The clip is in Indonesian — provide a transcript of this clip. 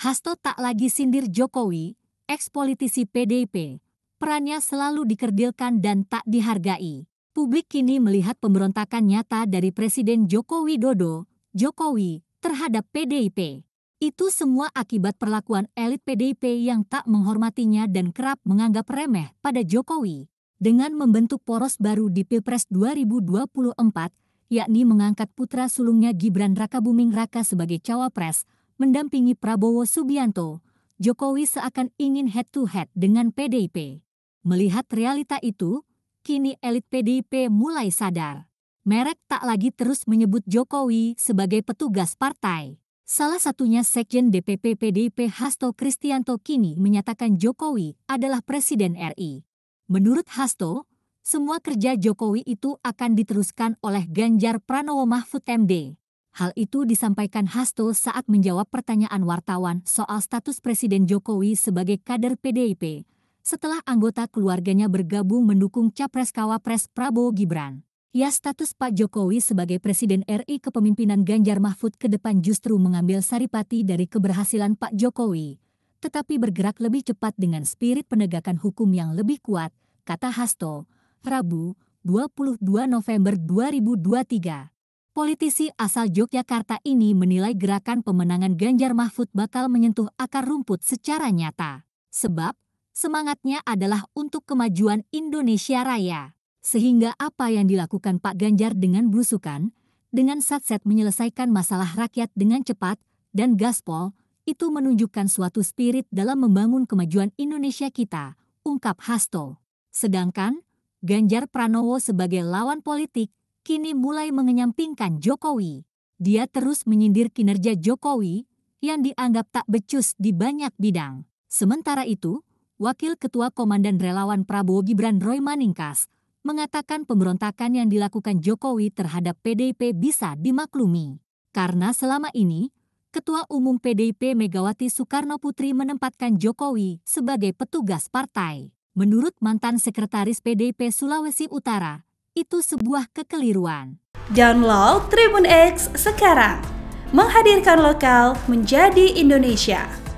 Hasto tak lagi sindir Jokowi, ex politisi PDIP. Perannya selalu dikerdilkan dan tak dihargai. Publik kini melihat pemberontakan nyata dari Presiden Joko Widodo, Jokowi, terhadap PDIP. Itu semua akibat perlakuan elit PDIP yang tak menghormatinya dan kerap menganggap remeh pada Jokowi. Dengan membentuk poros baru di Pilpres 2024, yakni mengangkat putra sulungnya Gibran Rakabuming Raka sebagai cawapres, mendampingi Prabowo Subianto, Jokowi seakan ingin head-to-head -head dengan PDIP. Melihat realita itu, kini elit PDIP mulai sadar. Merek tak lagi terus menyebut Jokowi sebagai petugas partai. Salah satunya Sekjen DPP PDIP Hasto Kristianto kini menyatakan Jokowi adalah Presiden RI. Menurut Hasto, semua kerja Jokowi itu akan diteruskan oleh Ganjar Pranowo Mahfud MD. Hal itu disampaikan Hasto saat menjawab pertanyaan wartawan soal status Presiden Jokowi sebagai kader PDIP setelah anggota keluarganya bergabung mendukung capres Kawapres Prabowo Gibran. Ya status Pak Jokowi sebagai Presiden RI kepemimpinan Ganjar Mahfud ke depan justru mengambil saripati dari keberhasilan Pak Jokowi, tetapi bergerak lebih cepat dengan spirit penegakan hukum yang lebih kuat, kata Hasto, Rabu, 22 November 2023. Politisi asal Yogyakarta ini menilai gerakan pemenangan Ganjar Mahfud bakal menyentuh akar rumput secara nyata. Sebab, semangatnya adalah untuk kemajuan Indonesia Raya. Sehingga apa yang dilakukan Pak Ganjar dengan berusukan, dengan satset menyelesaikan masalah rakyat dengan cepat, dan gaspol, itu menunjukkan suatu spirit dalam membangun kemajuan Indonesia kita, ungkap Hasto. Sedangkan, Ganjar Pranowo sebagai lawan politik kini mulai mengenyampingkan Jokowi. Dia terus menyindir kinerja Jokowi yang dianggap tak becus di banyak bidang. Sementara itu, Wakil Ketua Komandan Relawan Prabowo Gibran Roy Maningkas mengatakan pemberontakan yang dilakukan Jokowi terhadap PDIP bisa dimaklumi. Karena selama ini, Ketua Umum PDIP Megawati Soekarno Putri menempatkan Jokowi sebagai petugas partai. Menurut mantan Sekretaris PDIP Sulawesi Utara, itu sebuah kekeliruan. Download Tribun X sekarang. Menghadirkan lokal menjadi Indonesia.